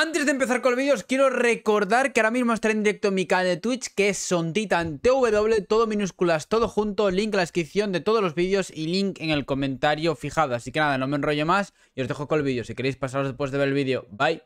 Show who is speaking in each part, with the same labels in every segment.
Speaker 1: Antes de empezar con el vídeo os quiero recordar que ahora mismo estaré en directo en mi canal de Twitch que es Sonditan TW, todo minúsculas, todo junto, link en la descripción de todos los vídeos y link en el comentario fijado. Así que nada, no me enrollo más y os dejo con el vídeo. Si queréis pasaros después de ver el vídeo, bye.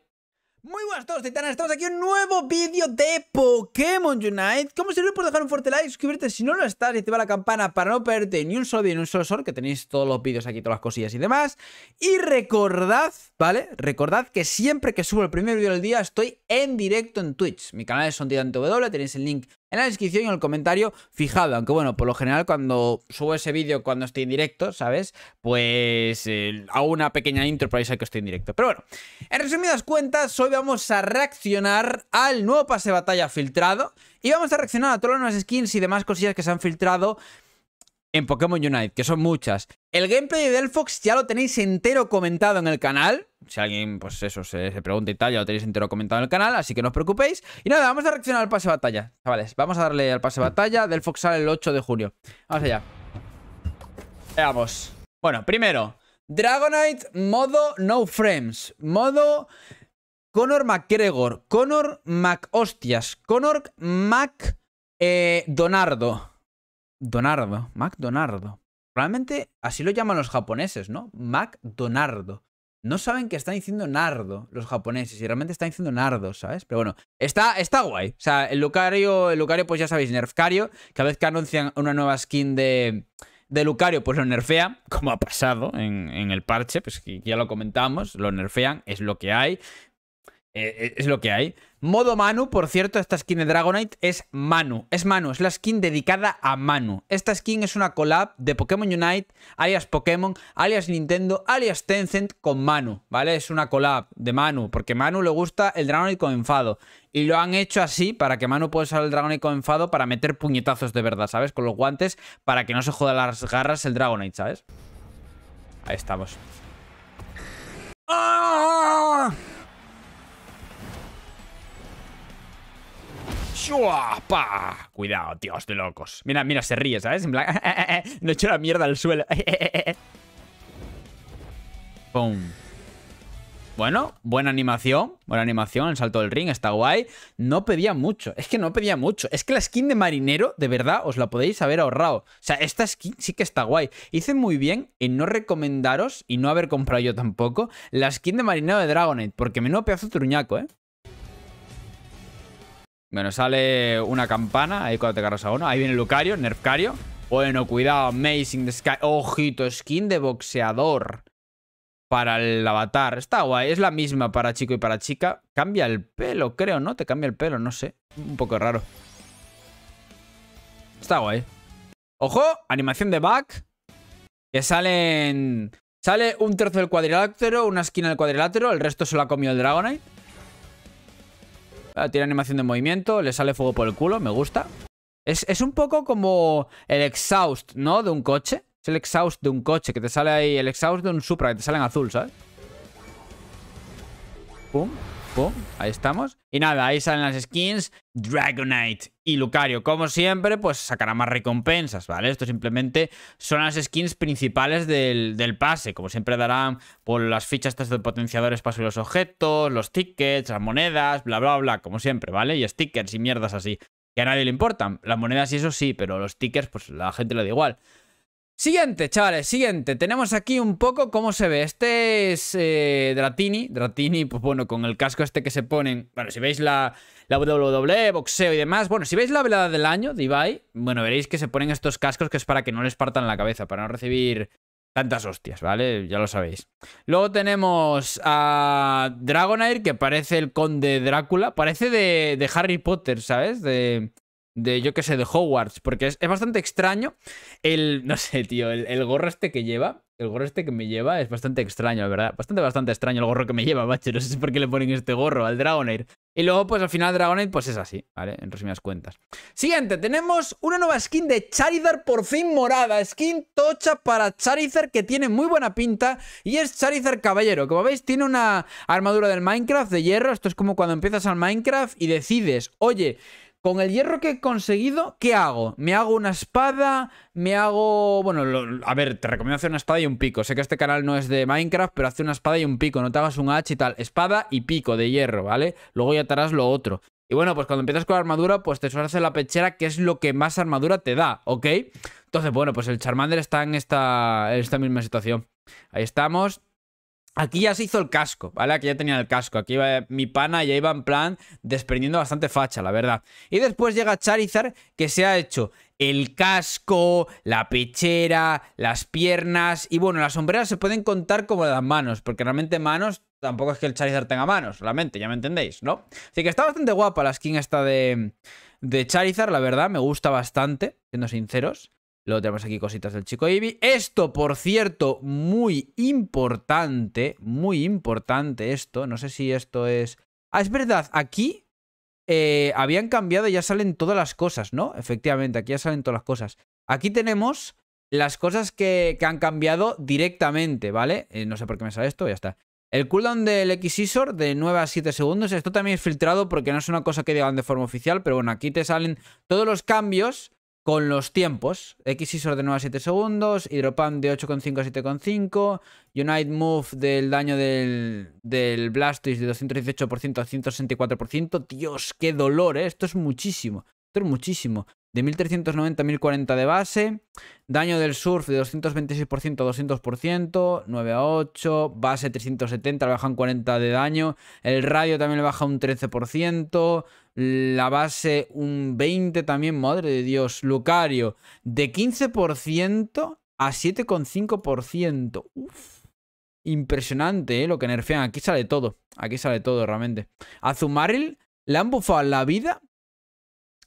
Speaker 1: Muy buenas a todos titanes, estamos aquí en un nuevo vídeo de Pokémon Unite ¿Cómo sirve por dejar un fuerte like, suscribirte si no lo estás y activar la campana para no perderte ni un solo vídeo ni un solo sol Que tenéis todos los vídeos aquí, todas las cosillas y demás Y recordad, ¿vale? Recordad que siempre que subo el primer vídeo del día estoy en directo en Twitch Mi canal es w tenéis el link en la descripción y en el comentario fijado. Aunque bueno, por lo general cuando subo ese vídeo cuando estoy en directo, ¿sabes? Pues eh, hago una pequeña intro para que estoy en directo. Pero bueno, en resumidas cuentas, hoy vamos a reaccionar al nuevo pase de batalla filtrado y vamos a reaccionar a todas las skins y demás cosillas que se han filtrado en Pokémon Unite, que son muchas. El gameplay de Delphox ya lo tenéis entero comentado en el canal. Si alguien, pues eso, se, pregunta y tal, ya lo tenéis entero comentado en el canal, así que no os preocupéis. Y nada, vamos a reaccionar al pase de batalla, chavales. Vamos a darle al pase de batalla. Delfox sale el 8 de junio. Vamos allá. Veamos. Bueno, primero, Dragonite modo no frames. Modo Conor McGregor. Conor McHostias. Conor Mac eh, Donardo. Donardo, Mac Donardo. así lo llaman los japoneses, ¿no? Mac Donardo. No saben que están diciendo nardo los japoneses y realmente están diciendo nardo, ¿sabes? Pero bueno, está, está guay. O sea, el Lucario, el Lucario, pues ya sabéis, Nerfcario. Cada vez que anuncian una nueva skin de, de Lucario, pues lo nerfean, como ha pasado en, el parche, pues ya lo comentamos, lo nerfean, es lo que hay. Eh, es lo que hay. Modo Manu, por cierto, esta skin de Dragonite es Manu. Es Manu, es la skin dedicada a Manu. Esta skin es una collab de Pokémon Unite, alias Pokémon, alias Nintendo, alias Tencent con Manu, ¿vale? Es una collab de Manu, porque Manu le gusta el Dragonite con enfado. Y lo han hecho así para que Manu pueda usar el Dragonite con enfado para meter puñetazos de verdad, ¿sabes? Con los guantes, para que no se joda las garras el Dragonite, ¿sabes? Ahí estamos. ¡Ah! Cuidado, tíos de locos. Mira, mira, se ríe, ¿sabes? no eh, eh, eh, he la mierda al suelo. ¡Pum! Bueno, buena animación, buena animación, el salto del ring, está guay. No pedía mucho, es que no pedía mucho. Es que la skin de marinero, de verdad, os la podéis haber ahorrado. O sea, esta skin sí que está guay. Hice muy bien en no recomendaros, y no haber comprado yo tampoco, la skin de marinero de Dragonite, porque menudo pedazo truñaco, ¿eh? Bueno, sale una campana. Ahí cuando te cargas a uno. Ahí viene Lucario, Nerfcario. Bueno, cuidado. Amazing the Sky. Ojito, skin de boxeador. Para el avatar. Está guay. Es la misma para chico y para chica. Cambia el pelo, creo, ¿no? Te cambia el pelo, no sé. Un poco raro. Está guay. Ojo, animación de back. Que salen... Sale un tercio del cuadrilátero, una esquina del cuadrilátero, el resto se lo ha comido el Dragonite. Ah, tiene animación de movimiento, le sale fuego por el culo, me gusta. Es, es, un poco como el exhaust, ¿no? De un coche. Es el exhaust de un coche, que te sale ahí. El exhaust de un Supra, que te sale en azul, ¿sabes? Pum ahí estamos. Y nada, ahí salen las skins Dragonite y Lucario. Como siempre, pues sacará más recompensas, ¿vale? Esto simplemente son las skins principales del, pase. Como siempre darán por las fichas de potenciadores para subir los objetos, los tickets, las monedas, bla, bla, bla, como siempre, ¿vale? Y stickers y mierdas así. Que a nadie le importan. Las monedas y eso sí, pero los tickets, pues la gente le da igual. Siguiente, chavales, siguiente. Tenemos aquí un poco cómo se ve. Este es eh, Dratini. Dratini, pues bueno, con el casco este que se ponen. Bueno, si veis la, la WWE, boxeo y demás. Bueno, si veis la velada del año Divai, bueno, veréis que se ponen estos cascos que es para que no les partan la cabeza, para no recibir tantas hostias, ¿vale? Ya lo sabéis. Luego tenemos a Dragonair, que parece el conde Drácula. Parece de Harry Potter, ¿sabes? De de, yo qué sé, de Hogwarts, porque es, bastante extraño el, no sé, tío, el, gorro este que lleva, el gorro este que me lleva es bastante extraño, la verdad, bastante, bastante extraño el gorro que me lleva, macho, no sé por qué le ponen este gorro al Dragonair. Y luego, pues al final Dragonair, pues es así, ¿vale? En resumidas cuentas. Siguiente, tenemos una nueva skin de Charizard, por fin morada. Skin tocha para Charizard que tiene muy buena pinta y es Charizard Caballero. Como veis, tiene una armadura del Minecraft de hierro. Esto es como cuando empiezas al Minecraft y decides, oye, con el hierro que he conseguido, ¿qué hago? ¿Me hago una espada? ¿Me hago...? Bueno, a ver, te recomiendo hacer una espada y un pico. Sé que este canal no es de Minecraft, pero hace una espada y un pico. No te hagas un hacha y tal. Espada y pico de hierro, ¿vale? Luego ya te harás lo otro. Y bueno, pues cuando empiezas con la armadura, pues te suele hacer la pechera, que es lo que más armadura te da, ¿ok? Entonces, bueno, pues el Charmander está en esta misma situación. Ahí estamos. Aquí ya se hizo el casco, ¿vale? Aquí ya tenía el casco. Aquí iba, eh, mi pana ya iba en plan desprendiendo bastante facha, la verdad. Y después llega Charizard que se ha hecho el casco, la pechera, las piernas. Y bueno, las sombreras se pueden contar como las manos, porque realmente manos tampoco es que el Charizard tenga manos, solamente, ya me entendéis, ¿no? Así que está bastante guapa la skin esta de, de Charizard, la verdad, me gusta bastante, siendo sinceros. Luego tenemos aquí cositas del chico Eevee. Esto, por cierto, muy importante, muy importante esto. No sé si esto es... Ah, es verdad, aquí eh, habían cambiado, y ya salen todas las cosas, ¿no? Efectivamente, aquí ya salen todas las cosas. Aquí tenemos las cosas que, han cambiado directamente, ¿vale? Eh, no sé por qué me sale esto, ya está. El cooldown del x de 9 a 7 segundos. Esto también es filtrado porque no es una cosa que digan de forma oficial, pero bueno, aquí te salen todos los cambios con los tiempos. de 9 a 7 segundos, Hydropump de 8,5 a 7,5, Unite Move del daño del, del Blastoise de 218% a 164%. Dios, qué dolor, ¿eh? esto es muchísimo. Esto es muchísimo de 1390 a 1040 de base, daño del surf de 226% a 200%, 9 a 8, base 370, le bajan 40 de daño, el radio también le baja un 13%, la base un 20 también, madre de Dios, Lucario de 15% a 7,5%. Uf. Impresionante, ¿eh? Lo que nerfean. Aquí sale todo. Aquí sale todo, realmente. A Zumaril le han bufado la vida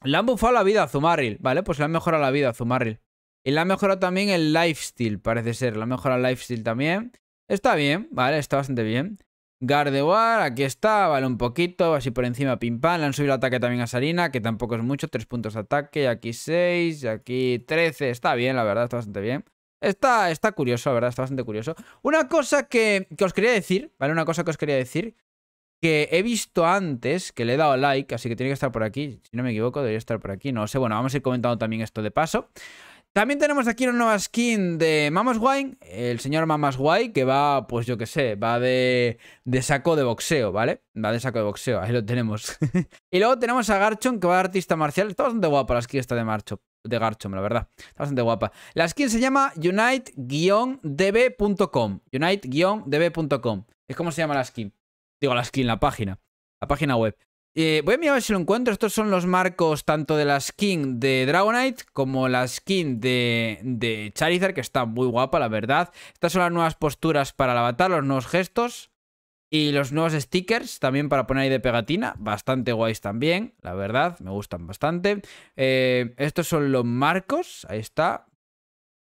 Speaker 1: le han bufado la vida a Zumarril, ¿vale? Pues le han mejorado la vida a Zumarril. Y le han mejorado también el lifestyle, parece ser. Le han mejorado el lifestyle también. Está bien, ¿vale? Está bastante bien. Gardevoir, aquí está, vale un poquito, así por encima, pim pam. Le han subido el ataque también a Sarina, que tampoco es mucho, Tres puntos de ataque, aquí y aquí trece. Está bien, la verdad, está bastante bien. Está, está curioso, la verdad, está bastante curioso. Una cosa que os quería decir, ¿vale? Una cosa que os quería decir, que he visto antes, que le he dado like, así que tiene que estar por aquí. Si no me equivoco, debería estar por aquí. No sé, bueno, vamos a ir comentando también esto de paso. También tenemos aquí una nueva skin de Mamas Wine, el señor Mamas que va, pues yo qué sé, va de, de saco de boxeo, ¿vale? Va de saco de boxeo, ahí lo tenemos. y luego tenemos a Garchon, que va de artista marcial. Está bastante guapa la skin esta de, Marcho, de Garchon, la verdad. Está bastante guapa. La skin se llama unite-db.com. Unite-db.com. Es como se llama la skin. Digo, la skin, la página. La página web. Eh, voy a mirar si lo encuentro. Estos son los marcos tanto de la skin de Dragonite como la skin de, Charizard, que está muy guapa, la verdad. Estas son las nuevas posturas para el avatar, los nuevos gestos. Y los nuevos stickers también para poner ahí de pegatina, bastante guays también, la verdad, me gustan bastante. Eh, estos son los marcos, ahí está,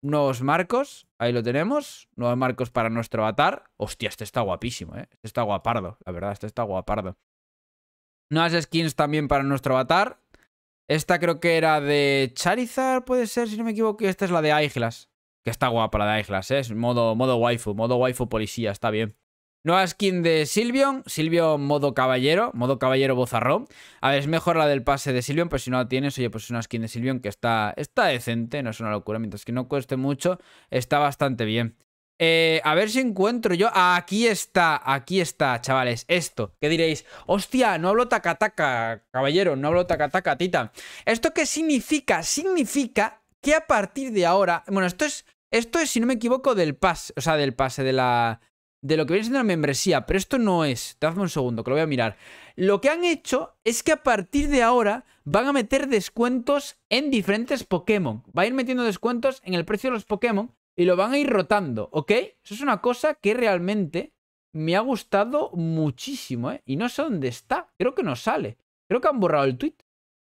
Speaker 1: nuevos marcos. Ahí lo tenemos. Nuevos marcos para nuestro avatar. Hostia, este está guapísimo, ¿eh? Este está guapardo, la verdad, este está guapardo. Nuevas skins también para nuestro avatar. Esta creo que era de Charizard, puede ser, si no me equivoco. esta es la de Aiglas. Que está guapa la de Aiglas, ¿eh? Es modo, modo waifu, modo waifu policía, está bien. Nueva skin de Silvion, Silvion modo caballero, modo caballero bozarrón. A ver, es mejor la del pase de Silvion, pero pues si no la tienes, oye, pues es una skin de Silvion que está, está decente, no es una locura, mientras que no cueste mucho, está bastante bien. Eh, a ver si encuentro yo. Ah, aquí está, aquí está, chavales. Esto, ¿qué diréis? Hostia, no hablo tacataca, caballero, no hablo tacataca, tita. ¿Esto qué significa? Significa que a partir de ahora. Bueno, esto es. Esto es, si no me equivoco, del pase. O sea, del pase de la de lo que viene siendo la membresía, pero esto no es. Dadme un segundo, que lo voy a mirar. Lo que han hecho es que a partir de ahora van a meter descuentos en diferentes Pokémon. Va a ir metiendo descuentos en el precio de los Pokémon y lo van a ir rotando, ¿ok? Eso es una cosa que realmente me ha gustado muchísimo, ¿eh? Y no sé dónde está. Creo que no sale. Creo que han borrado el tweet.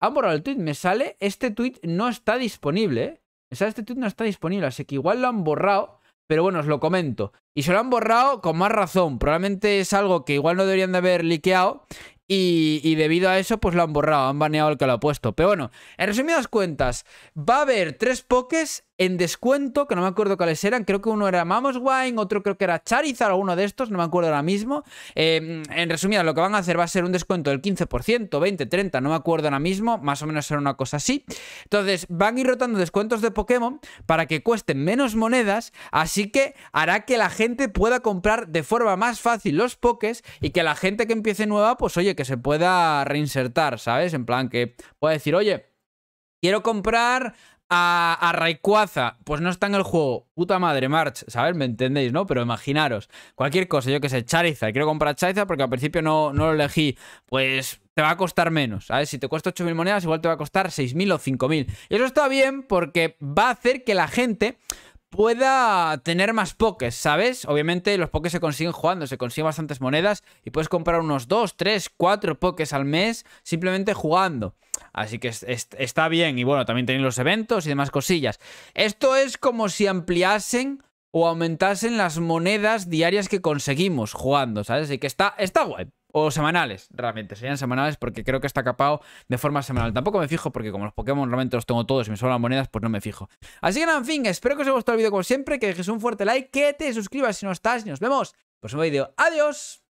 Speaker 1: Han borrado el tweet. Me sale, este tweet no está disponible, ¿eh? Me sale, este tweet no está disponible. Así que igual lo han borrado pero bueno, os lo comento. Y se lo han borrado con más razón. Probablemente es algo que igual no deberían de haber liqueado. Y, debido a eso, pues lo han borrado, han baneado al que lo ha puesto. Pero bueno, en resumidas cuentas, va a haber tres pokés en descuento, que no me acuerdo cuáles eran, creo que uno era Mamoswine, otro creo que era Charizard, alguno de estos, no me acuerdo ahora mismo. Em, en resumida, lo que van a hacer va a ser un descuento del 15%, 20, 30, no me acuerdo ahora mismo, más o menos será una cosa así. Entonces, van a ir rotando descuentos de Pokémon para que cuesten menos monedas, así que hará que la gente pueda comprar de forma más fácil los Pokés y que la gente que empiece nueva, pues oye, que se pueda reinsertar, ¿sabes? En plan que pueda decir, oye, quiero comprar a, a Rayquaza, pues no está en el juego. Puta madre, March, ¿sabes? ¿Me entendéis, no? Pero imaginaros, cualquier cosa, yo que sé, Charizard. Quiero comprar Charizard porque al principio no, no lo elegí. Pues te va a costar menos, ¿sabes? Si te cuesta 8.000 monedas, igual te va a costar 6.000 o 5.000. Y eso está bien porque va a hacer que la gente pueda tener más pokés, ¿sabes? Obviamente los pokés se consiguen jugando, se consiguen bastantes monedas y puedes comprar unos 2, 3, 4 pokés al mes simplemente jugando. Así que está bien y bueno, también tenéis los eventos y demás cosillas. Esto es como si ampliasen o aumentasen las monedas diarias que conseguimos jugando, ¿sabes? Así que está, está guay. O semanales, realmente, serían semanales porque creo que está capado de forma semanal. Tampoco me fijo porque como los Pokémon realmente los tengo todos y me sobran monedas, pues no me fijo. Así que nada, en fin, espero que os haya gustado el vídeo como siempre, que dejes un fuerte like, que te suscribas si no estás y nos vemos. Próximo vídeo. ¡Adiós!